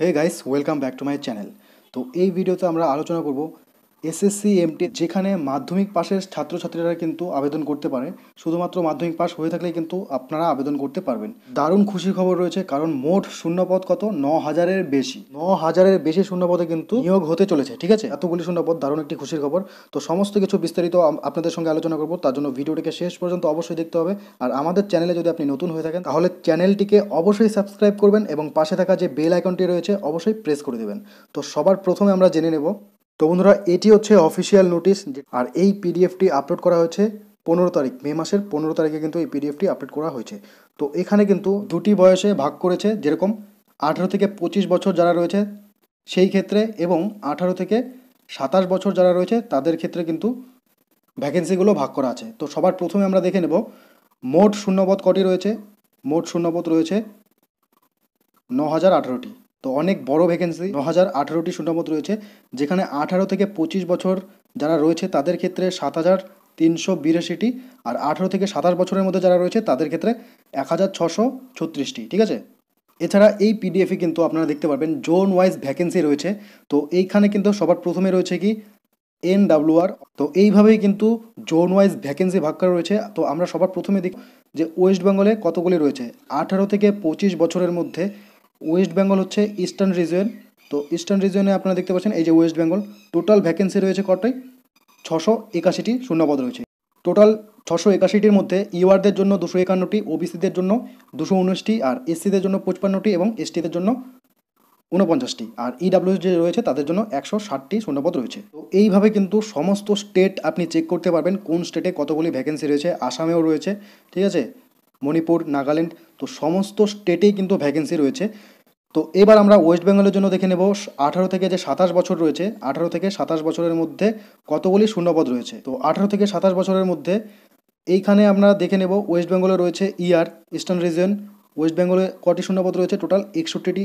hey guys welcome back to my channel তো এই ভিডিওতে আমরা আলোচনা করব এসএসসি এমটি যেখানে মাধ্যমিক পাশের ছাত্রছাত্রীরা কিন্তু আবেদন করতে পারে শুধুমাত্র মাধ্যমিক পাশ হয়ে থাকলে কিন্তু আপনারা আবেদন করতে পারবেন দারুণ খুশির খবর রয়েছে কারণ মোট শূন্যপদ কত ন হাজারের বেশি ন হাজারের বেশি শূন্যপদে কিন্তু নিয়োগ হতে চলেছে ঠিক আছে এতগুলি শূন্যপদ দারুণ একটি খুশির খবর তো সমস্ত কিছু বিস্তারিত আপনাদের সঙ্গে আলোচনা করবো তার জন্য ভিডিওটিকে শেষ পর্যন্ত অবশ্যই দেখতে হবে আর আমাদের চ্যানেলে যদি আপনি নতুন হয়ে থাকেন তাহলে চ্যানেলটিকে অবশ্যই সাবস্ক্রাইব করবেন এবং পাশে থাকা যে বেল আইকনটি রয়েছে অবশ্যই প্রেস করে দেবেন তো সবার প্রথমে আমরা জেনে নেব তো বন্ধুরা এটি হচ্ছে অফিসিয়াল নোটিশ আর এই পিডিএফটি আপলোড করা হয়েছে পনেরো তারিখ মে মাসের পনেরো তারিখে কিন্তু এই পিডিএফটি আপলোড করা হয়েছে তো এখানে কিন্তু দুটি বয়সে ভাগ করেছে যেরকম আঠারো থেকে পঁচিশ বছর যারা রয়েছে সেই ক্ষেত্রে এবং আঠারো থেকে সাতাশ বছর যারা রয়েছে তাদের ক্ষেত্রে কিন্তু ভ্যাকেন্সিগুলো ভাগ করা আছে তো সবার প্রথমে আমরা দেখে নেব মোট শূন্যপদ কটি রয়েছে মোট শূন্যপদ রয়েছে ন হাজার আঠারোটি তো অনেক বড় ভ্যাকেন্সি ন হাজার আঠারোটি শূন্যপদ রয়েছে যেখানে আঠারো থেকে পঁচিশ বছর যারা রয়েছে তাদের ক্ষেত্রে সাত হাজার তিনশো বিরাশিটি আর আঠারো থেকে সাতাশ বছরের মধ্যে যারা রয়েছে তাদের ক্ষেত্রে এক হাজার ছশো ছত্রিশটি ঠিক আছে এছাড়া এই পিডিএফে কিন্তু আপনারা দেখতে পারবেন জোন ওয়াইজ ভ্যাকেন্সি রয়েছে তো এইখানে কিন্তু সবার প্রথমে রয়েছে কি এন আর তো এইভাবেই কিন্তু জোন ওয়াইজ ভ্যাকেন্সি ভাগ করা রয়েছে তো আমরা সবার প্রথমে দেখি যে ওয়েস্ট বেঙ্গলে কতগুলি রয়েছে আঠারো থেকে পঁচিশ বছরের মধ্যে ওয়েস্ট বেঙ্গল হচ্ছে ইস্টার্ন রিজিয়ন তো ইস্টার্ন রিজিয়নে আপনারা দেখতে পাচ্ছেন এই যে ওয়েস্ট বেঙ্গল টোটাল ভ্যাকেন্সি রয়েছে কটাই ছশো একাশিটি শূন্যপদ রয়েছে টোটাল ছশো একাশিটির মধ্যে ইউআরদের জন্য দুশো একান্নটি ওবিসিদের জন্য দুশো উনিশটি আর এসসিদের জন্য পঁচপান্নটি এবং এসটিদের জন্য ঊনপঞ্চাশটি আর ইডাব্লিউ e যে রয়েছে তাদের জন্য একশো ষাটটি শূন্যপদ রয়েছে তো এইভাবে কিন্তু সমস্ত স্টেট আপনি চেক করতে পারবেন কোন স্টেটে কতগুলি ভ্যাকেন্সি রয়েছে আসামেও রয়েছে ঠিক আছে মণিপুর নাগাল্যান্ড তো সমস্ত স্টেটেই কিন্তু ভ্যাকেন্সি রয়েছে তো এবার আমরা ওয়েস্ট বেঙ্গলের জন্য দেখে নেব আঠারো থেকে যে সাতাশ বছর রয়েছে আঠারো থেকে সাতাশ বছরের মধ্যে কতগুলি শূন্যপদ রয়েছে তো আঠারো থেকে সাতাশ বছরের মধ্যে এইখানে আমরা দেখে নেব ওয়েস্ট বেঙ্গলে রয়েছে ইয়ার ইস্টার্ন রিজন ওয়েস্ট বেঙ্গলে কটি শূন্যপদ রয়েছে টোটাল একষট্টিটি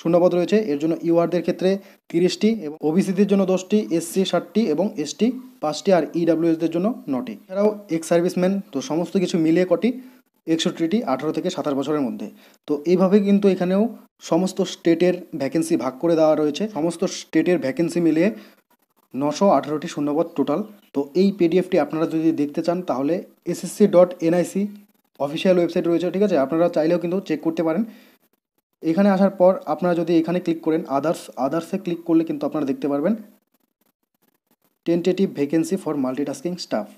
শূন্যপদ রয়েছে এর জন্য ইউআরদের e ক্ষেত্রে তিরিশটি এবং ওবিসিদের জন্য দশটি এসসি ষাটটি এবং এসটি পাঁচটি আর ইডাব্লিউএসদের e জন্য নটি এছাড়াও এক্স সার্ভিসম্যান তো সমস্ত কিছু মিলিয়ে কটি একষট্টিটি আঠারো থেকে সাতাশ বছরের মধ্যে তো এইভাবে কিন্তু এখানেও সমস্ত স্টেটের ভ্যাকেন্সি ভাগ করে দেওয়া রয়েছে সমস্ত স্টেটের ভ্যাকেন্সি মিলিয়ে নশো আঠারোটি শূন্যপদ টোটাল তো এই পিডিএফটি আপনারা যদি দেখতে চান তাহলে SSC dot NIC official website রয়েছে ঠিক আছে আপনারা চাইলেও কিন্তু চেক করতে পারেন এখানে আসার পর আপনারা যদি এখানে ক্লিক করেন আদার্স আদার্সে ক্লিক করলে কিন্তু আপনারা দেখতে পারবেন tentative vacancy for multitasking staff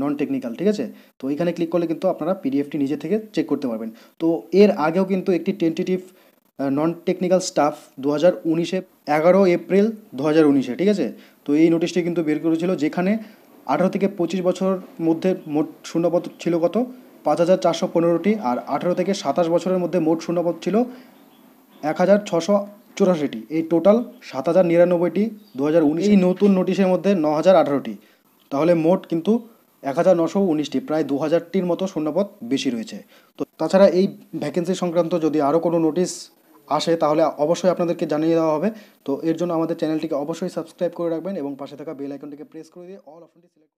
non technical ঠিক আছে তো এখানে ক্লিক করলে কিন্তু আপনারা পিডিএফটি নিজে থেকে চেক করতে পারবেন তো এর আগেও কিন্তু একটি টেন্টেটিভ নন টেকনিক্যাল স্টাফ দু হাজার উনিশে এগারো এপ্রিল দু হাজার উনিশে ঠিক আছে তো এই নোটিশটি কিন্তু বের করেছিল যেখানে আঠারো থেকে পঁচিশ বছর মধ্যে মোট শূন্যপদ ছিল কত পাঁচ হাজার চারশো পনেরোটি আর আঠারো থেকে সাতাশ বছরের মধ্যে মোট শূন্যপদ ছিল এক হাজার ছশো চুরাশিটি এই টোটাল সাত হাজার নিরানব্বইটি দু হাজার উনিশ এই নতুন নোটিশের মধ্যে ন হাজার আঠারোটি তাহলে মোট কিন্তু এক হাজার নশো উনিশটি প্রায় দু হাজারটির মতো শূন্যপদ বেশি রয়েছে তো তাছাড়া এই ভ্যাকেন্সি সংক্রান্ত যদি আরও কোনো নোটিশ আসে তাহলে অবশ্যই আপনাদেরকে জানিয়ে দেওয়া হবে তো এর জন্য আমাদের চ্যানেলটিকে অবশ্যই সাবস্ক্রাইব করে রাখবেন এবং পাশে থাকা বেল আইকনটিকে প্রেস করে দিয়ে অল অপশনটি সিলেক্ট